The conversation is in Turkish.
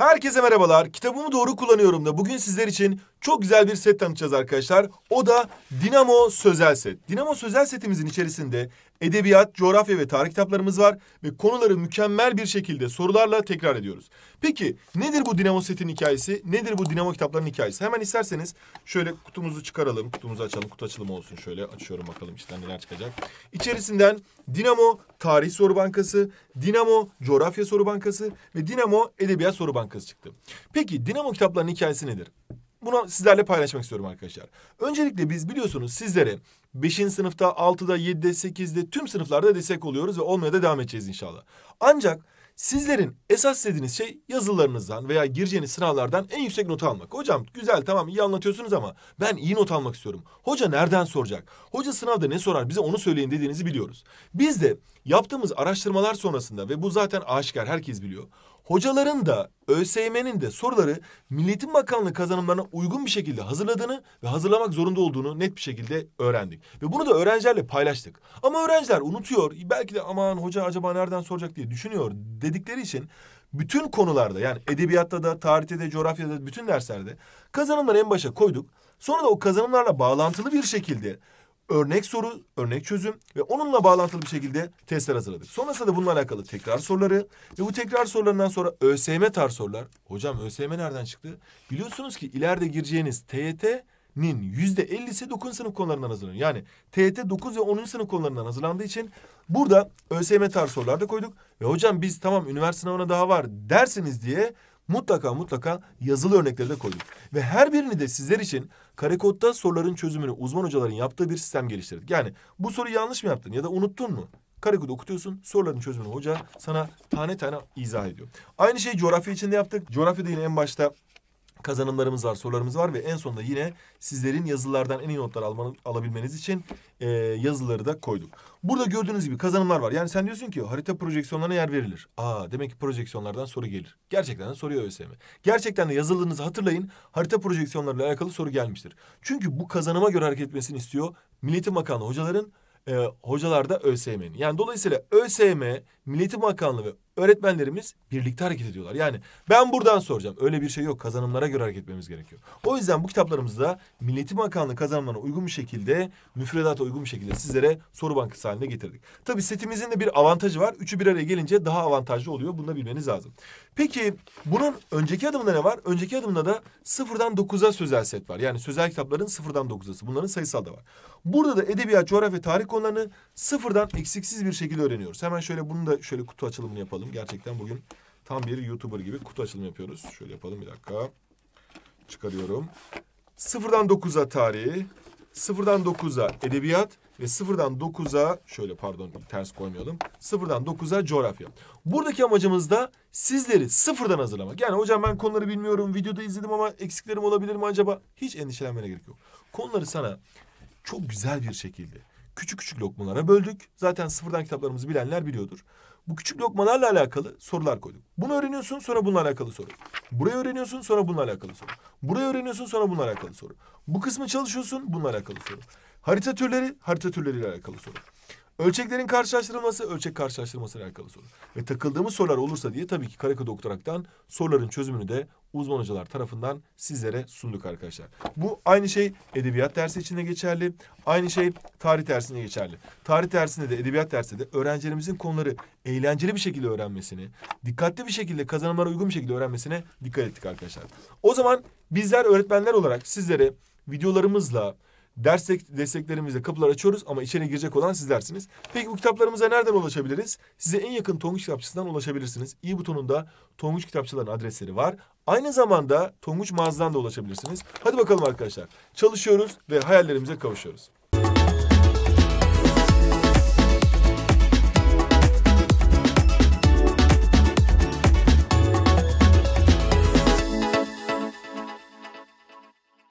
Herkese merhabalar. Kitabımı doğru kullanıyorum da bugün sizler için çok güzel bir set tanıtacağız arkadaşlar. O da Dinamo Sözel Set. Dinamo Sözel Setimizin içerisinde edebiyat, coğrafya ve tarih kitaplarımız var ve konuları mükemmel bir şekilde sorularla tekrar ediyoruz. Peki nedir bu Dinamo Set'in hikayesi? Nedir bu Dinamo kitapların hikayesi? Hemen isterseniz şöyle kutumuzu çıkaralım. Kutumuzu açalım. Kutu açılımı olsun şöyle. Açıyorum bakalım işte neler çıkacak. İçerisinden Dinamo Tarih Soru Bankası, Dinamo Coğrafya Soru Bankası ve Dinamo Edebiyat Soru Bankası kız çıktı. Peki Dinamo kitaplarının hikayesi nedir? Bunu sizlerle paylaşmak istiyorum arkadaşlar. Öncelikle biz biliyorsunuz sizlere 5. sınıfta, 6'da, 7'de, 8'de tüm sınıflarda destek oluyoruz ve olmaya da devam edeceğiz inşallah. Ancak sizlerin esas istediğiniz şey yazılarınızdan veya gireceğiniz sınavlardan en yüksek notu almak. Hocam güzel tamam iyi anlatıyorsunuz ama ben iyi not almak istiyorum. Hoca nereden soracak? Hoca sınavda ne sorar bize onu söyleyin dediğinizi biliyoruz. Biz de yaptığımız araştırmalar sonrasında ve bu zaten aşikar herkes biliyor. Hocaların da ÖSYM'nin de soruları Milletin Bakanlığı kazanımlarına uygun bir şekilde hazırladığını ve hazırlamak zorunda olduğunu net bir şekilde öğrendik. Ve bunu da öğrencilerle paylaştık. Ama öğrenciler unutuyor. Belki de aman hoca acaba nereden soracak diye düşünüyor dedikleri için bütün konularda yani edebiyatta da, tarihte de, coğrafyada da bütün derslerde kazanımları en başa koyduk. Sonra da o kazanımlarla bağlantılı bir şekilde örnek soru, örnek çözüm ve onunla bağlantılı bir şekilde testler hazırladık. Sonrasında da bununla alakalı tekrar soruları ve bu tekrar sorularından sonra ÖSYM tarz sorular. Hocam ÖSYM nereden çıktı? Biliyorsunuz ki ileride gireceğiniz TYT'nin yüzde ellisi dokuz sınıf konularından hazırlanıyor. Yani TYT dokuz ve onuncu sınıf konularından hazırlandığı için burada ÖSYM tarz sorular da koyduk. Ve hocam biz tamam üniversite sınavına daha var dersiniz diye mutlaka mutlaka yazılı örnekleri de koyduk. Ve her birini de sizler için karekodda soruların çözümünü uzman hocaların yaptığı bir sistem geliştirdik. Yani bu soruyu yanlış mı yaptın ya da unuttun mu? Karekodu okutuyorsun, soruların çözümünü hoca sana tane tane izah ediyor. Aynı şeyi coğrafya için de yaptık. Coğrafya yine en başta kazanımlarımız var, sorularımız var ve en sonunda yine sizlerin yazılardan en iyi notlar almanız, alabilmeniz için e, yazıları da koyduk. Burada gördüğünüz gibi kazanımlar var. Yani sen diyorsun ki harita projeksiyonlarına yer verilir. Aa demek ki projeksiyonlardan soru gelir. Gerçekten de soruyor ÖSYM. Gerçekten de yazıldığınızı hatırlayın. Harita projeksiyonlarıyla alakalı soru gelmiştir. Çünkü bu kazanıma göre hareket etmesini istiyor. Milletin Bakanlığı hocaların e, hocalar da ÖSYM'nin. Yani dolayısıyla ÖSYM, Milletin Bakanlığı ve öğretmenlerimiz birlikte hareket ediyorlar. Yani ben buradan soracağım. Öyle bir şey yok. Kazanımlara göre hareket etmemiz gerekiyor. O yüzden bu kitaplarımızda Milleti Bakanlığı kazanımlarına uygun bir şekilde, müfredata uygun bir şekilde sizlere soru bankası haline getirdik. Tabii setimizin de bir avantajı var. Üçü bir araya gelince daha avantajlı oluyor. Bunu da bilmeniz lazım. Peki bunun önceki adımında ne var? Önceki adımında da sıfırdan dokuza sözel set var. Yani sözel kitapların sıfırdan dokuzası. Bunların sayısal da var. Burada da edebiyat, coğrafya, tarih konularını sıfırdan eksiksiz bir şekilde öğreniyoruz. Hemen şöyle bunu da şöyle kutu açılımını yapalım. Gerçekten bugün tam bir YouTuber gibi kutu açılımı yapıyoruz. Şöyle yapalım bir dakika. Çıkarıyorum. Sıfırdan dokuza tarihi, sıfırdan dokuza edebiyat ve sıfırdan dokuza şöyle pardon ters koymayalım. Sıfırdan dokuza coğrafya. Buradaki amacımız da sizleri sıfırdan hazırlamak. Yani hocam ben konuları bilmiyorum, videoda izledim ama eksiklerim olabilir mi acaba? Hiç endişelenmene gerek yok. Konuları sana çok güzel bir şekilde küçük küçük lokmalara böldük. Zaten sıfırdan kitaplarımızı bilenler biliyordur. Bu küçük lokmalarla alakalı sorular koyduk. Bunu öğreniyorsun sonra bununla alakalı soru. Burayı öğreniyorsun sonra bununla alakalı soru. Burayı öğreniyorsun sonra bununla alakalı soru. Bu kısmı çalışıyorsun bununla alakalı soru. Harita türleri harita türleriyle alakalı soru. Ölçeklerin karşılaştırılması, ölçek karşılaştırması ile alakalı soru. Ve takıldığımız sorular olursa diye tabii ki karekod doktorak'tan soruların çözümünü de uzman hocalar tarafından sizlere sunduk arkadaşlar. Bu aynı şey edebiyat dersi için de geçerli. Aynı şey tarih dersinde geçerli. Tarih dersinde de edebiyat dersinde de öğrencilerimizin konuları eğlenceli bir şekilde öğrenmesini, dikkatli bir şekilde kazanımlara uygun bir şekilde öğrenmesine dikkat ettik arkadaşlar. O zaman bizler öğretmenler olarak sizlere videolarımızla Ders desteklerimizle kapılar açıyoruz ama içeri girecek olan sizlersiniz. Peki bu kitaplarımıza nereden ulaşabiliriz? Size en yakın Tonguç kitapçısından ulaşabilirsiniz. İyi butonunda Tonguç kitapçıların adresleri var. Aynı zamanda Tonguç mağazadan da ulaşabilirsiniz. Hadi bakalım arkadaşlar. Çalışıyoruz ve hayallerimize kavuşuyoruz.